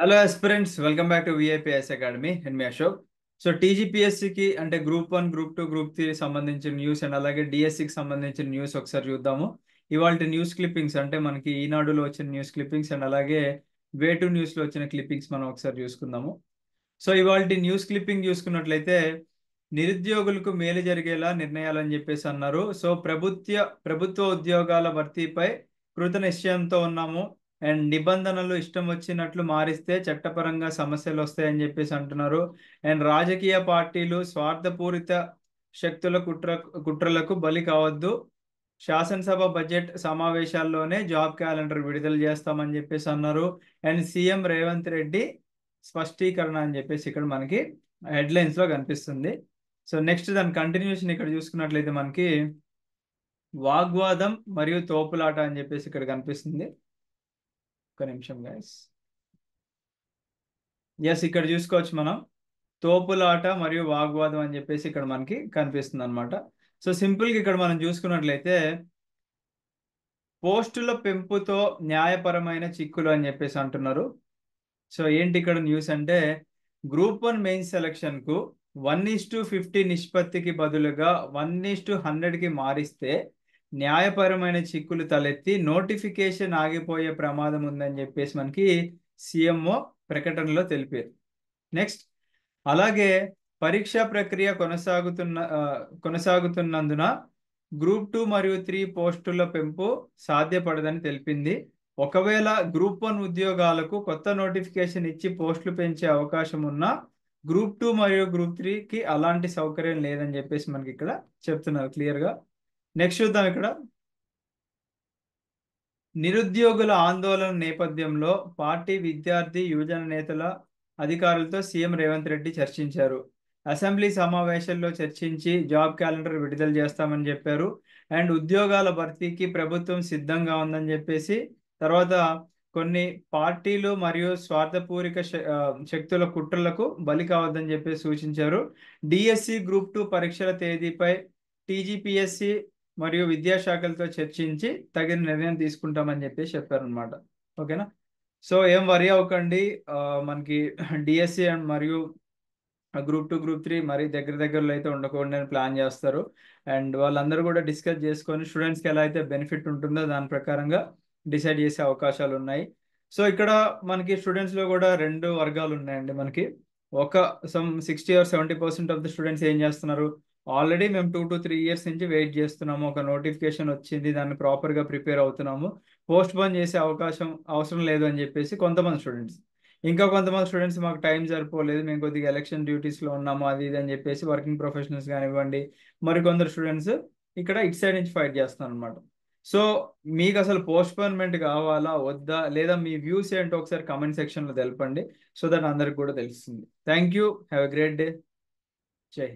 hello aspirants welcome back to VIPS academy and me Ashok so టీజీపీఎస్సికి అంటే group one group two group three సంబంధించిన news and అలాగే డిఎస్సికి సంబంధించిన న్యూస్ ఒకసారి చూద్దాము ఇవాళ న్యూస్ క్లిప్పింగ్స్ అంటే మనకి ఈనాడులో వచ్చిన న్యూస్ క్లిప్పింగ్స్ అండ్ అలాగే వే టు న్యూస్లో వచ్చిన క్లిప్పింగ్స్ మనం ఒకసారి చూసుకుందాము సో ఇవాళ న్యూస్ క్లిప్పింగ్ చూసుకున్నట్లయితే నిరుద్యోగులకు మేలు జరిగేలా నిర్ణయాలని చెప్పేసి అన్నారు సో ప్రభుత్వ ప్రభుత్వ ఉద్యోగాల భర్తీపై కృత నిశ్చయంతో ఉన్నాము అండ్ నిబంధనలు ఇష్టం వచ్చినట్లు మారిస్తే చట్టపరంగా సమస్యలు వస్తాయని చెప్పేసి అంటున్నారు అండ్ రాజకీయ పార్టీలు స్వార్థపూరిత శక్తుల కుట్ర కుట్రలకు బలి కావద్దు శాసనసభ బడ్జెట్ సమావేశాల్లోనే జాబ్ క్యాలెండర్ విడుదల చేస్తామని చెప్పేసి అన్నారు అండ్ సీఎం రేవంత్ రెడ్డి స్పష్టీకరణ అని చెప్పేసి ఇక్కడ మనకి హెడ్లైన్స్లో కనిపిస్తుంది సో నెక్స్ట్ దాని కంటిన్యూషన్ ఇక్కడ చూసుకున్నట్లయితే మనకి వాగ్వాదం మరియు తోపులాట అని చెప్పేసి ఇక్కడ కనిపిస్తుంది ఒక నిమిషం గైస్ ఎస్ ఇక్కడ చూసుకోవచ్చు మనం తోపులాట మరియు వాగ్వాదం అని చెప్పేసి ఇక్కడ మనకి కనిపిస్తుంది అనమాట సో సింపుల్గా ఇక్కడ మనం చూసుకున్నట్లయితే పోస్టుల పెంపుతో న్యాయపరమైన చిక్కులు అని చెప్పేసి అంటున్నారు సో ఏంటి ఇక్కడ న్యూస్ అంటే గ్రూప్ వన్ మెయిన్ సెలక్షన్కు వన్ ఈస్ టు ఫిఫ్టీ నిష్పత్తికి బదులుగా వన్ ఈస్ టు హండ్రెడ్కి మారిస్తే న్యాయపరమైన చిక్కులు తలెత్తి నోటిఫికేషన్ ఆగిపోయే ప్రమాదం ఉందని చెప్పేసి మనకి సీఎంఓ ప్రకటనలో తెలిపారు నెక్స్ట్ అలాగే పరీక్షా ప్రక్రియ కొనసాగుతున్న కొనసాగుతున్నందున గ్రూప్ టూ మరియు త్రీ పోస్టుల పెంపు సాధ్యపడదని తెలిపింది ఒకవేళ గ్రూప్ వన్ ఉద్యోగాలకు కొత్త నోటిఫికేషన్ ఇచ్చి పోస్టులు పెంచే అవకాశం ఉన్నా గ్రూప్ టూ మరియు గ్రూప్ త్రీకి అలాంటి సౌకర్యం లేదని చెప్పేసి మనకి ఇక్కడ చెప్తున్నారు క్లియర్గా నెక్స్ట్ చూద్దాం ఇక్కడ నిరుద్యోగుల ఆందోళన నేపథ్యంలో పార్టీ విద్యార్థి యువజన నేతల అధికారులతో సీఎం రేవంత్ రెడ్డి చర్చించారు అసెంబ్లీ సమావేశాల్లో చర్చించి జాబ్ క్యాలెండర్ విడుదల చేస్తామని చెప్పారు అండ్ ఉద్యోగాల భర్తీకి ప్రభుత్వం సిద్ధంగా ఉందని చెప్పేసి తర్వాత కొన్ని పార్టీలు మరియు స్వార్థపూరిక శక్తుల కుట్రలకు బలి కావద్దని చెప్పి సూచించారు డిఎస్సి గ్రూప్ టూ పరీక్షల తేదీపై టీజీపీఎస్సి మరియు విద్యాశాఖలతో చర్చించి తగిన నిర్ణయం తీసుకుంటామని చెప్పేసి చెప్పారనమాట ఓకేనా సో ఏం వరి అవ్వకండి మనకి డిఎస్సి e అండ్ మరియు గ్రూప్ టూ గ్రూప్ త్రీ మరి దగ్గర దగ్గరలో అయితే ఉండకూడదు అని ప్లాన్ చేస్తారు అండ్ వాళ్ళందరూ కూడా డిస్కస్ చేసుకొని స్టూడెంట్స్కి ఎలా అయితే బెనిఫిట్ ఉంటుందో దాని ప్రకారంగా డిసైడ్ చేసే అవకాశాలు ఉన్నాయి సో ఇక్కడ మనకి స్టూడెంట్స్లో కూడా రెండు వర్గాలు ఉన్నాయండి మనకి ఒక some sixty or seventy percent of the students ఏం చేస్తున్నారు ఆల్రెడీ మేము టూ టు త్రీ ఇయర్స్ నుంచి వెయిట్ చేస్తున్నాము ఒక నోటిఫికేషన్ వచ్చింది దాన్ని ప్రాపర్గా ప్రిపేర్ అవుతున్నాము పోస్ట్ పోన్ చేసే అవకాశం అవసరం లేదు అని చెప్పేసి కొంతమంది స్టూడెంట్స్ ఇంకా కొంతమంది స్టూడెంట్స్ మాకు టైం సరిపోలేదు మేము కొద్దిగా ఎలక్షన్ డ్యూటీస్లో ఉన్నాము అది ఇది అని చెప్పేసి వర్కింగ్ ప్రొఫెషనల్స్ కానివ్వండి మరికొందరు స్టూడెంట్స్ ఇక్కడ ఇట్ సైడ్ నుంచి ఫైట్ చేస్తాను అనమాట సో మీకు అసలు పోస్ట్పోన్మెంట్ కావాలా వద్దా లేదా మీ వ్యూస్ ఏంటో ఒకసారి కమెంట్ సెక్షన్లో తెలపండి సో దట్ అందరికి కూడా తెలుస్తుంది thank you have a great day జై